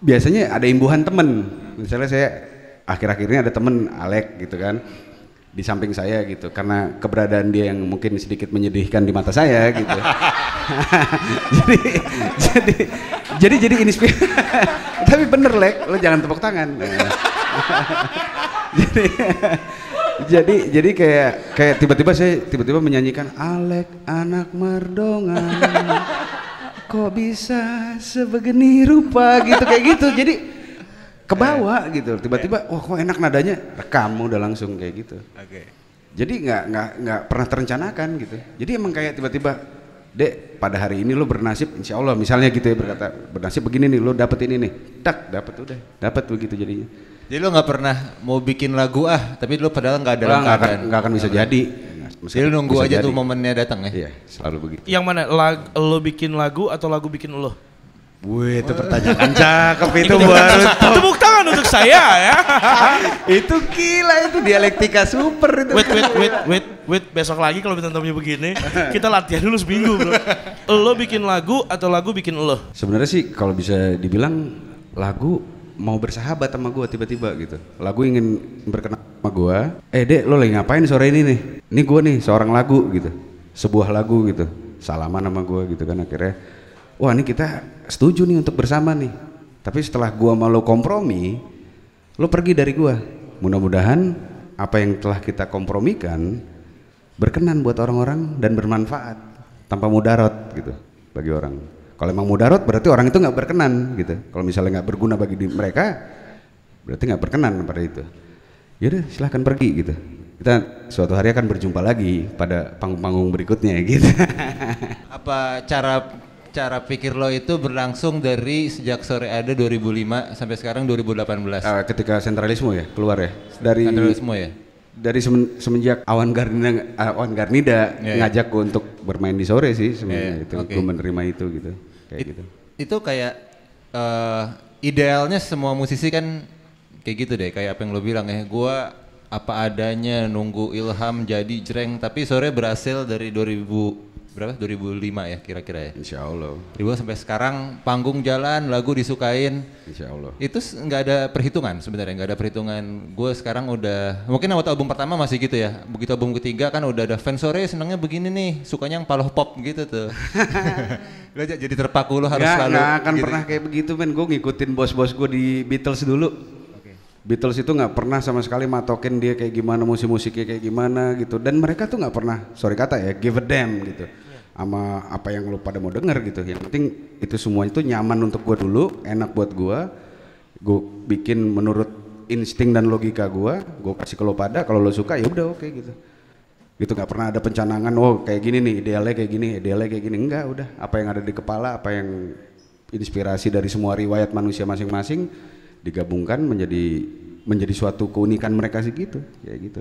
biasanya ada imbuhan temen misalnya saya akhir-akhir ini ada temen Alek gitu kan di samping saya gitu karena keberadaan dia yang mungkin sedikit menyedihkan di mata saya gitu jadi jadi jadi jadi ini tapi bener lek lo jangan tepuk tangan jadi jadi jadi kayak kayak tiba-tiba saya tiba-tiba menyanyikan Alek anak merdongan kok bisa sebegini rupa gitu kayak gitu jadi kebawa eh, gitu tiba-tiba iya. wah kok enak nadanya rekam udah langsung kayak gitu oke okay. jadi nggak nggak nggak pernah terencanakan gitu jadi emang kayak tiba-tiba dek pada hari ini lo bernasib insya Allah misalnya gitu ya berkata bernasib begini nih lo dapet ini nih tak dapet udah dapet begitu jadinya jadi lo nggak pernah mau bikin lagu ah tapi lo padahal nggak ada nggak akan akan bisa jadi jadi nunggu aja jadi. tuh momennya datang ya? Iya, selalu begitu. Yang mana, lag, lo bikin lagu atau lagu bikin lo? Wih, itu pertanyaan cakep itu baru. Tepuk tangan untuk saya ya. itu gila itu dialektika super itu. Wait, wait, wait, wait, wait. Besok lagi kalau bintang begini, kita latihan dulu seminggu bro. Lo bikin lagu atau lagu bikin lo? Sebenarnya sih kalau bisa dibilang lagu mau bersahabat sama gue tiba-tiba gitu. Lagu ingin berkenalan sama gue. Eh dek, lo lagi ngapain sore ini nih? ini gue nih seorang lagu gitu sebuah lagu gitu salaman sama gue gitu kan akhirnya wah ini kita setuju nih untuk bersama nih tapi setelah gue malu kompromi lo pergi dari gue mudah-mudahan apa yang telah kita kompromikan berkenan buat orang-orang dan bermanfaat tanpa mudarat gitu bagi orang kalau emang mudarat berarti orang itu nggak berkenan gitu kalau misalnya nggak berguna bagi mereka berarti nggak berkenan pada itu yaudah silahkan pergi gitu kita suatu hari akan berjumpa lagi pada panggung-panggung berikutnya ya, gitu. Apa cara cara pikir lo itu berlangsung dari sejak sore ada 2005 sampai sekarang 2018? Uh, eh, ketika sentralisme ya keluar ya dari sentralisme ya dari semen, semenjak awan Garnida awan Garnida yeah, ya. ngajak yeah. untuk bermain di sore sih sebenarnya yeah, ya. itu okay. gue menerima itu gitu kayak It, gitu itu kayak uh, idealnya semua musisi kan kayak gitu deh kayak apa yang lo bilang ya gue apa adanya nunggu ilham jadi jreng tapi sore berhasil dari 2000 berapa 2005 ya kira-kira ya Insya Allah Ribu sampai sekarang panggung jalan lagu disukain Insya Allah itu nggak ada perhitungan sebenarnya nggak ada perhitungan gue sekarang udah mungkin waktu album pertama masih gitu ya begitu album ketiga kan udah ada fans sore senangnya begini nih sukanya yang paloh pop gitu tuh lo jadi terpaku lo harus gak, selalu akan gitu. pernah kayak begitu men gue ngikutin bos-bos gue di Beatles dulu Beatles itu nggak pernah sama sekali matokin dia kayak gimana musik-musiknya kayak gimana gitu dan mereka tuh nggak pernah sorry kata ya give a damn gitu sama apa yang lu pada mau denger gitu yang penting itu semua itu nyaman untuk gue dulu enak buat gue gue bikin menurut insting dan logika gue gue kasih ke lo pada kalau lo suka ya udah oke okay, gitu gitu nggak pernah ada pencanangan oh kayak gini nih idealnya kayak gini idealnya kayak gini enggak udah apa yang ada di kepala apa yang inspirasi dari semua riwayat manusia masing-masing digabungkan menjadi menjadi suatu keunikan mereka sih gitu ya gitu